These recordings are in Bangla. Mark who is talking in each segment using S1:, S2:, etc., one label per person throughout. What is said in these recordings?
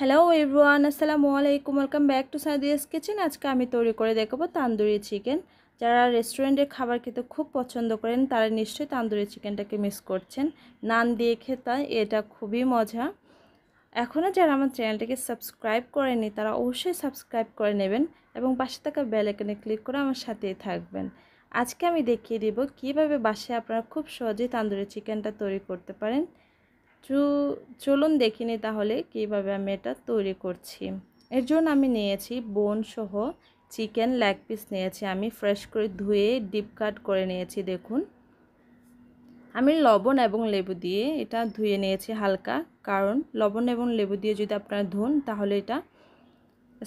S1: হ্যালো এভরিওয়ান আসসালামু আলাইকুম welcome back to Saidia's kitchen আজকে আমি তৈরি করে দেখাবো তান্দুরি চিকেন যারা রেস্টুরেন্টের খাবার খেতে খুব পছন্দ করেন তারা নিশ্চয়ই তান্দুরি চিকেনটাকে মিস করছেন নান দিয়ে খেতে এটা খুবই মজা এখনও যারা আমার চ্যানেলটাকে সাবস্ক্রাইব করেনি তারা অবশ্যই সাবস্ক্রাইব করে নেবেন এবং পাশে থাকা বেল ক্লিক করে আমার সাথেই থাকবেন আজকে আমি দেখিয়ে দেব কিভাবে বাসায় আপনারা খুব সহজেই তান্দুরি চিকেনটা তৈরি করতে পারেন চলুন দেখি নি তাহলে কীভাবে আমি এটা তৈরি করছি এর জন্য আমি নিয়েছি বোনসহ চিকেন লেগ পিস নিয়েছি আমি ফ্রেশ করে ধুয়ে ডিপ কাট করে নিয়েছি দেখুন আমি লবণ এবং লেবু দিয়ে এটা ধুয়ে নিয়েছি হালকা কারণ লবণ এবং লেবু দিয়ে যদি আপনারা ধুন তাহলে এটা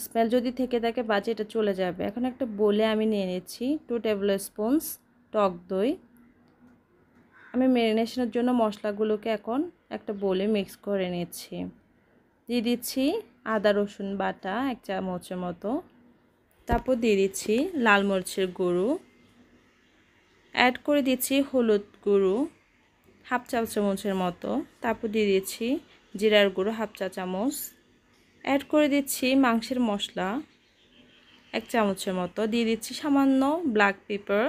S1: স্মেল যদি থেকে থাকে বাজে এটা চলে যাবে এখন একটা বলে আমি নিয়ে নিচ্ছি টু টেবিল স্পুনস টক দই আমি ম্যারিনেশনের জন্য মশলাগুলোকে এখন একটা বোলে মিক্স করে নিচ্ছি দিয়ে দিচ্ছি আদা রসুন বাটা এক চামচের মতো তারপর দিয়ে দিচ্ছি লাল মরিচের গুঁড়ো অ্যাড করে দিচ্ছি হলুদ গুঁড়ো হাফ চা চামচের মতো তারপর দিয়ে দিচ্ছি জিরার গুঁড়ো হাফ চা চামচ অ্যাড করে দিচ্ছি মাংসের মশলা এক চামচের মতো দিয়ে দিচ্ছি সামান্য ব্ল্যাক পেপার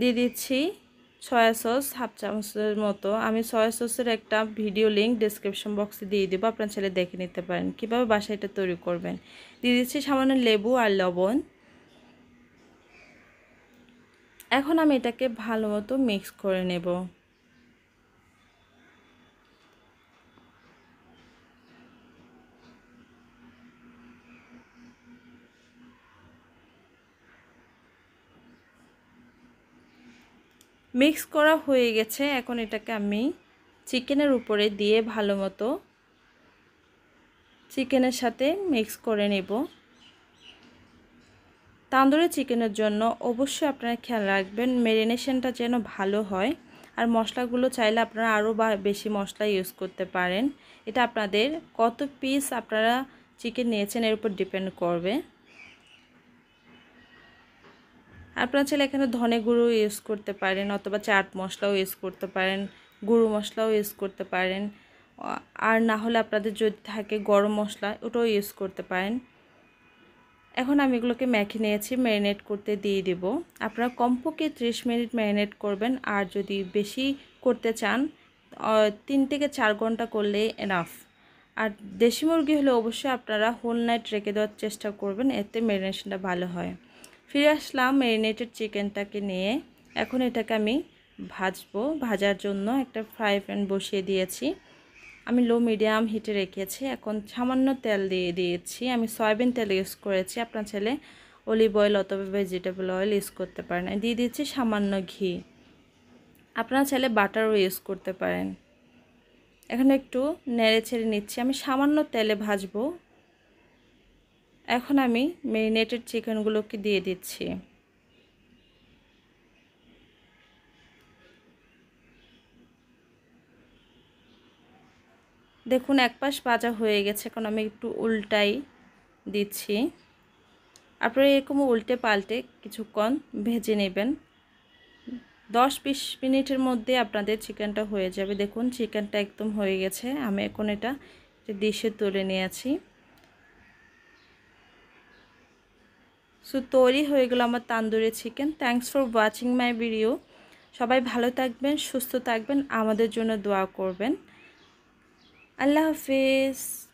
S1: দিয়ে দিচ্ছি সয়া সস হাফ চামচের মতো আমি সয়া সসের একটা ভিডিও লিঙ্ক ডিসক্রিপশন বক্সে দিয়ে দেবো আপনার ছেলে দেখে নিতে পারেন কীভাবে বাসা এটা তৈরি করবেন দিয়ে দিচ্ছি সামান্য লেবু আর লবণ এখন আমি এটাকে ভালো মতো মিক্স করে নেব মিক্স করা হয়ে গেছে এখন এটাকে আমি চিকেনের উপরে দিয়ে ভালো মতো চিকেনের সাথে মিক্স করে নেব তান্দুরি চিকেনের জন্য অবশ্যই আপনারা খেয়াল রাখবেন মেরিনেশনটা যেন ভালো হয় আর মশলাগুলো চাইলে আপনারা আরও বেশি মশলা ইউজ করতে পারেন এটা আপনাদের কত পিস আপনারা চিকেন নিয়েছেন এর উপর ডিপেন্ড করবে আপনারা চাইলে এখানে ধনে গুঁড়ো ইউজ করতে পারেন অথবা চাট মশলাও ইউজ করতে পারেন গুঁড়ো মশলাও ইউজ করতে পারেন আর না হলে আপনাদের যদি থাকে গরম মশলা ওটাও ইউজ করতে পারেন এখন আমি এগুলোকে মেখে নিয়েছি ম্যারিনেট করতে দিয়ে দেব আপনারা কমপক্ষে 30 মিনিট ম্যারিনেট করবেন আর যদি বেশি করতে চান তিন থেকে চার ঘন্টা করলে এনাফ আর দেশি মুরগি হলে অবশ্যই আপনারা হোল নাইট রেখে দেওয়ার চেষ্টা করবেন এতে ম্যারিনেশনটা ভালো হয় ফিরে আসলাম ম্যারিনেটেড চিকেনটাকে নিয়ে এখন এটাকে আমি ভাজবো ভাজার জন্য একটা ফ্রাই প্যান বসিয়ে দিয়েছি আমি লো মিডিয়াম হিটে রেখেছি এখন সামান্য তেল দিয়ে দিয়েছি আমি সয়াবিন তেল ইউজ করেছি আপনার ছেলে অলিভ অয়েল অথবা ভেজিটেবল অয়েল ইউজ করতে পারেন দিয়ে দিয়েছি সামান্য ঘি আপনার ছেলে বাটারও ইউজ করতে পারেন এখন একটু নেড়ে ছেড়ে নিচ্ছি আমি সামান্য তেলে ভাজবো এখন আমি মেরিনেটেড চিকেনগুলোকে দিয়ে দিচ্ছি দেখুন এক পাশ ভাজা হয়ে গেছে এখন আমি একটু উল্টাই দিচ্ছি আপনারা এরকম উল্টে পাল্টে কিছুক্ষণ ভেজে নেবেন দশ বিশ মিনিটের মধ্যে আপনাদের চিকেনটা হয়ে যাবে দেখুন চিকেনটা একদম হয়ে গেছে আমি এখন এটা ডিশে তুলে নিয়েছি সো তৈরি হয়ে গেল আমার tandoori chicken thanks for watching my video সবাই ভালো থাকবেন সুস্থ থাকবেন আমাদের জন্য দোয়া করবেন আল্লাহ হাফিজ